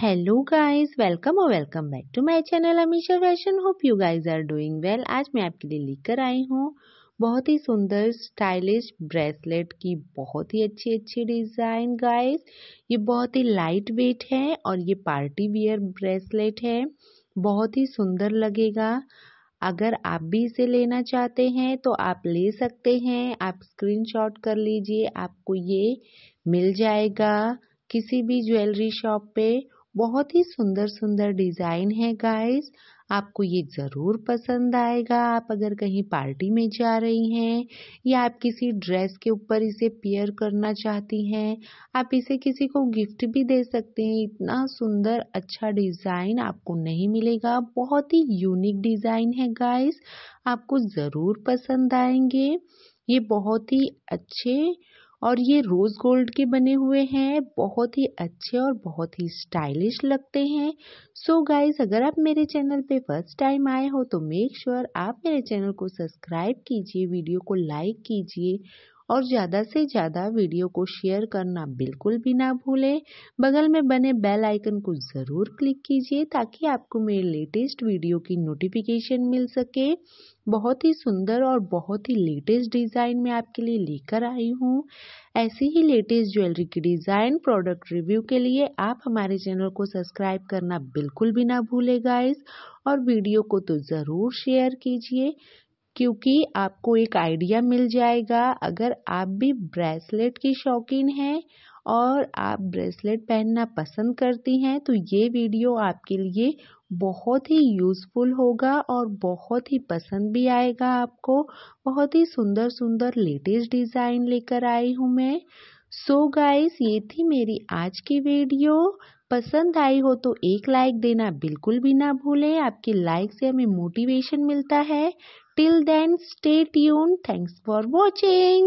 hello guys welcome और welcome back to my channel Amisha fashion hope you guys are doing well आज मैं आपके लिए लेकर आई हूँ बहुत ही सुंदर स्टाइलिश ब्रेसलेट की बहुत ही अच्छी अच्छी डिज़ाइन गाइस ये बहुत ही लाइट वेट है और ये पार्टी वियर ब्रेसलेट है बहुत ही सुंदर लगेगा अगर आप भी इसे लेना चाहते हैं तो आप ले सकते हैं आप स्क्रीन कर लीजिए आपको ये मिल जाएगा किसी भी ज्वेलरी शॉप पे बहुत ही सुंदर सुंदर डिजाइन है गाइस आपको ये ज़रूर पसंद आएगा आप अगर कहीं पार्टी में जा रही हैं या आप किसी ड्रेस के ऊपर इसे पेयर करना चाहती हैं आप इसे किसी को गिफ्ट भी दे सकते हैं इतना सुंदर अच्छा डिज़ाइन आपको नहीं मिलेगा बहुत ही यूनिक डिज़ाइन है गाइस आपको ज़रूर पसंद आएंगे ये बहुत ही अच्छे और ये रोज गोल्ड के बने हुए हैं बहुत ही अच्छे और बहुत ही स्टाइलिश लगते हैं सो so गाइज अगर आप मेरे चैनल पे फर्स्ट टाइम आए हो तो मेक श्योर sure आप मेरे चैनल को सब्सक्राइब कीजिए वीडियो को लाइक कीजिए और ज़्यादा से ज़्यादा वीडियो को शेयर करना बिल्कुल भी ना भूलें बगल में बने बेल आइकन को ज़रूर क्लिक कीजिए ताकि आपको मेरे लेटेस्ट वीडियो की नोटिफिकेशन मिल सके बहुत ही सुंदर और बहुत ही लेटेस्ट डिज़ाइन मैं आपके लिए लेकर आई हूँ ऐसे ही लेटेस्ट ज्वेलरी की डिज़ाइन प्रोडक्ट रिव्यू के लिए आप हमारे चैनल को सब्सक्राइब करना बिल्कुल भी ना भूलें गाइस और वीडियो को तो ज़रूर शेयर कीजिए क्योंकि आपको एक आइडिया मिल जाएगा अगर आप भी ब्रेसलेट की शौकीन हैं और आप ब्रेसलेट पहनना पसंद करती हैं तो ये वीडियो आपके लिए बहुत ही यूज़फुल होगा और बहुत ही पसंद भी आएगा आपको बहुत ही सुंदर सुंदर लेटेस्ट डिज़ाइन लेकर आई हूँ मैं सो so गाइस ये थी मेरी आज की वीडियो पसंद आई हो तो एक लाइक देना बिल्कुल भी ना भूलें आपके लाइक से हमें मोटिवेशन मिलता है till then stay tuned thanks for watching